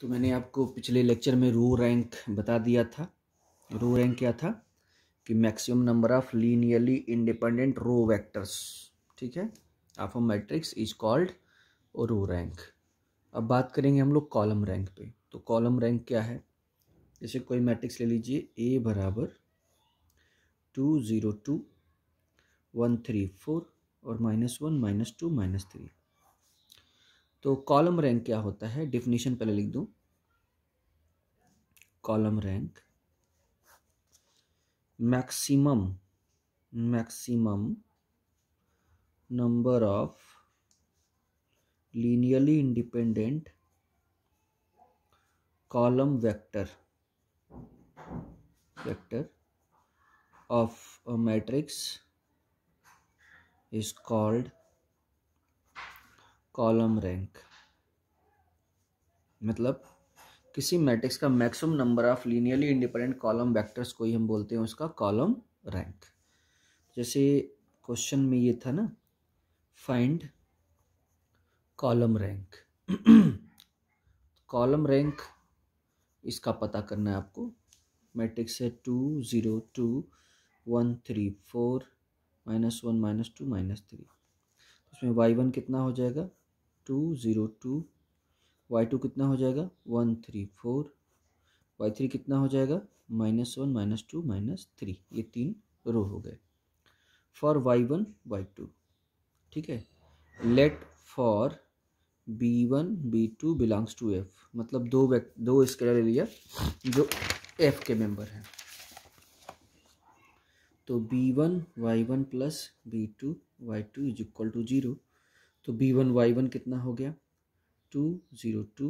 तो मैंने आपको पिछले लेक्चर में रो रैंक बता दिया था रो रैंक क्या था कि maximum number of linearly independent row vectors ठीक है of a matrix is called row rank अब बात करेंगे हम लोग कॉलम रैंक पे तो कॉलम रैंक क्या है जैसे कोई मैट्रिक्स ले लीजिए ए बराबर two zero two one three four और minus one minus two minus three तो कॉलम रैंक क्या होता है डिफिनीशन पहले लिख दूं column rank maximum maximum number of linearly independent column vector vector of matrix is called column rank मतलब किसी मैट्रिक्स का maximum number of linearly independent column vectors को ही हम बोलते हैं उसका कॉलम रैंक जैसे क्वेश्चन में ये था ना find column rank column rank इसका पता करना है आपको मैट्रिक्स है two zero two one three four minus one minus two minus three इसमें वाई वन कितना हो जाएगा two zero two Y two कितना हो जाएगा one three four Y three कितना हो जाएगा minus one minus two minus three ये तीन रो हो गए for Y one Y two ठीक है let for B one B two belongs to F मतलब दो दो स्केलर एरिया जो एफ के मेंबर हैं तो B one Y one plus B two Y two is equal to zero तो बी वन वाई वन कितना हो गया two zero two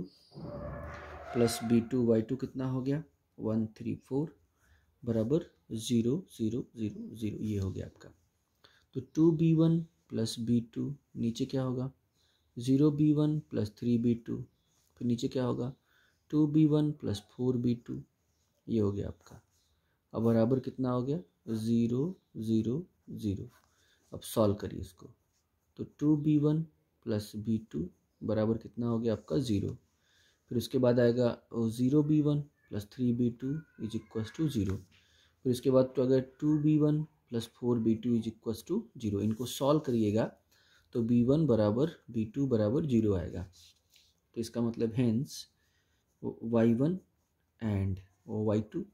plus B two Y two कितना हो गया वन थ्री फोर बराबर ज़ीरो ज़ीरो ज़ीरो ज़ीरो ये हो गया आपका तो two B one plus B two नीचे क्या होगा zero B one plus three B two फिर नीचे क्या होगा two B one plus four B two ये हो गया आपका अब बराबर कितना हो गया ज़ीरो ज़ीरो ज़ीरो अब सॉल्व करिए इसको तो two B one plus B two बराबर कितना हो गया आपका ज़ीरो फिर उसके बाद आएगा zero B one plus three B two is equals to zero फिर इसके बाद तो अगर two B one plus four B two is equals to zero इनको सॉल्व करिएगा तो बी वन बराबर बी टू बराबर जीरो आएगा तो इसका मतलब hence Y one and Y two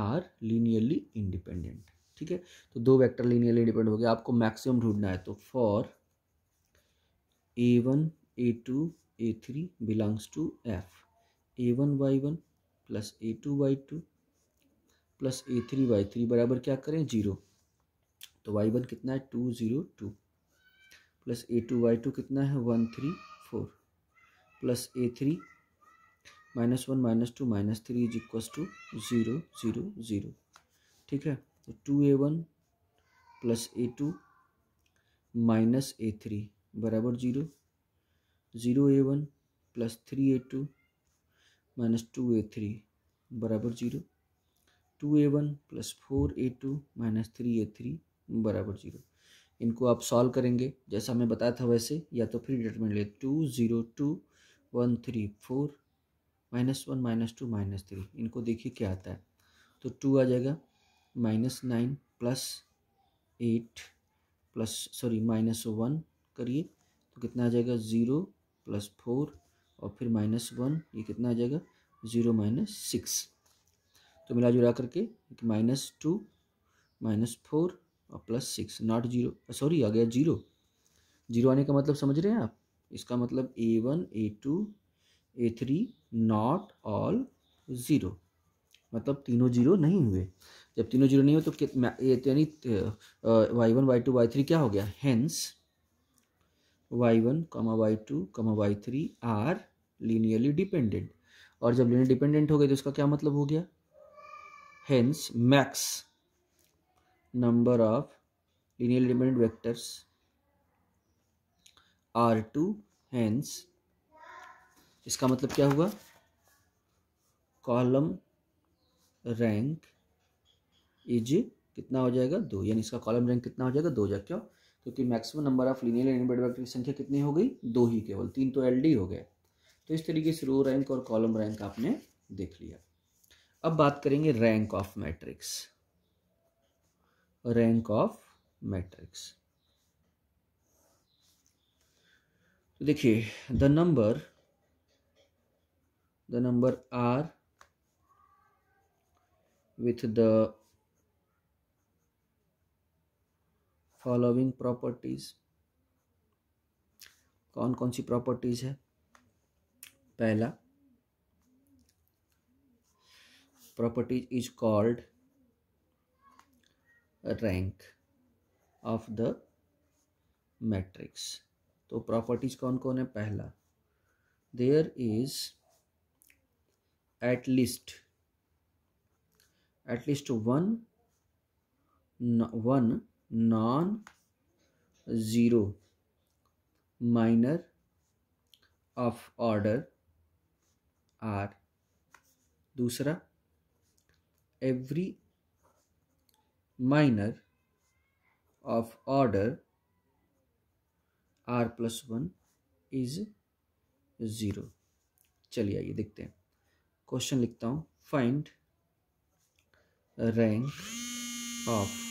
are linearly independent ठीक है तो दो वेक्टर लीनियरली इंडिपेंडेंट हो गया आपको मैक्सिमम ढूंढना है तो for A one A two A three belongs to F A one Y one plus A two Y two plus A three Y three बराबर क्या करें जीरो तो वाई वन कितना है two zero two plus A two Y two कितना है one three four plus A three minus one minus two minus three is equals to zero zero zero ठीक है तो two A one plus A two minus A three बराबर zero zero A one plus three A two minus two A three बराबर zero two A one plus four A two minus three A three बराबर zero इनको आप solve करेंगे जैसा मैं बताया था वैसे या तो फिर डिटर्मेंट ले two zero two one three four minus one minus two minus three इनको देखिए क्या आता है तो टू आ जाएगा minus nine plus eight plus sorry minus one करिए तो कितना आ जाएगा ज़ीरो प्लस फोर और फिर माइनस वन ये कितना आ जाएगा ज़ीरो माइनस सिक्स तो मिला जुला करके माइनस टू माइनस फोर और plus six not zero sorry आ गया जीरो जीरो आने का मतलब समझ रहे हैं आप इसका मतलब A one A two A three not all zero मतलब तीनों जीरो नहीं हुए जब तीनों जीरो नहीं हुए तो, तो यानी Y one Y two Y three क्या हो गया hence Y one comma Y two comma Y three are linearly dependent और जब लीनियर डिपेंडेंट हो गए तो उसका क्या मतलब हो गया hence max number of linearly dependent vectors are two hence इसका मतलब क्या हुआ कॉलम रैंक इज कितना हो जाएगा दो यानी इसका कॉलम रैंक कितना हो जाएगा दो जाए क्यों क्योंकि maximum number of linear inverted की संख्या कितनी हो गई दो ही केवल तीन तो एल हो गए तो इस तरीके से रो रैंक और कॉलम रैंक आपने देख लिया अब बात करेंगे rank of matrix rank of matrix तो देखिए the number the number r with the following properties कौन कौन सी प्रॉपर्टीज है पहला properties is called rank of the matrix तो प्रॉपर्टीज कौन कौन है पहला there is at least at least one one non zero minor of order r दूसरा every minor of order r plus one is zero चलिए आइए देखते हैं क्वेश्चन लिखता हूँ फाइंड रैंक ऑफ